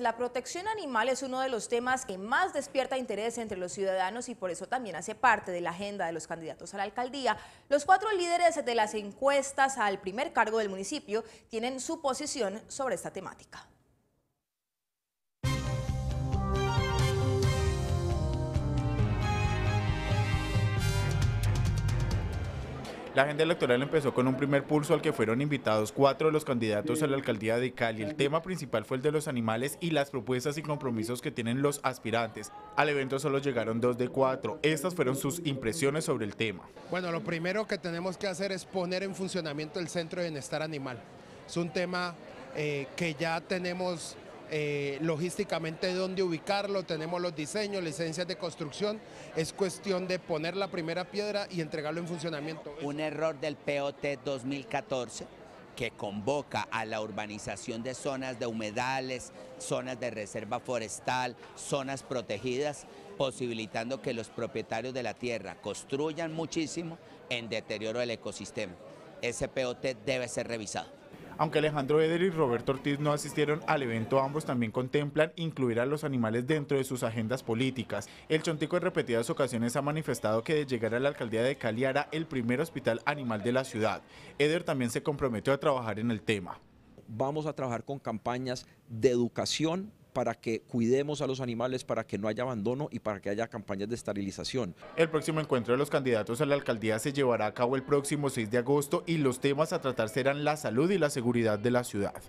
La protección animal es uno de los temas que más despierta interés entre los ciudadanos y por eso también hace parte de la agenda de los candidatos a la alcaldía. Los cuatro líderes de las encuestas al primer cargo del municipio tienen su posición sobre esta temática. La agenda electoral empezó con un primer pulso al que fueron invitados cuatro de los candidatos a la alcaldía de Cali. El tema principal fue el de los animales y las propuestas y compromisos que tienen los aspirantes. Al evento solo llegaron dos de cuatro. Estas fueron sus impresiones sobre el tema. Bueno, lo primero que tenemos que hacer es poner en funcionamiento el Centro de Bienestar Animal. Es un tema eh, que ya tenemos eh, logísticamente dónde ubicarlo, tenemos los diseños, licencias de construcción, es cuestión de poner la primera piedra y entregarlo en funcionamiento. Un error del POT 2014 que convoca a la urbanización de zonas de humedales, zonas de reserva forestal, zonas protegidas, posibilitando que los propietarios de la tierra construyan muchísimo en deterioro del ecosistema. Ese POT debe ser revisado. Aunque Alejandro Eder y Roberto Ortiz no asistieron al evento, ambos también contemplan incluir a los animales dentro de sus agendas políticas. El Chontico en repetidas ocasiones ha manifestado que de llegar a la alcaldía de Cali hará el primer hospital animal de la ciudad. Eder también se comprometió a trabajar en el tema. Vamos a trabajar con campañas de educación para que cuidemos a los animales, para que no haya abandono y para que haya campañas de esterilización. El próximo encuentro de los candidatos a la alcaldía se llevará a cabo el próximo 6 de agosto y los temas a tratar serán la salud y la seguridad de la ciudad.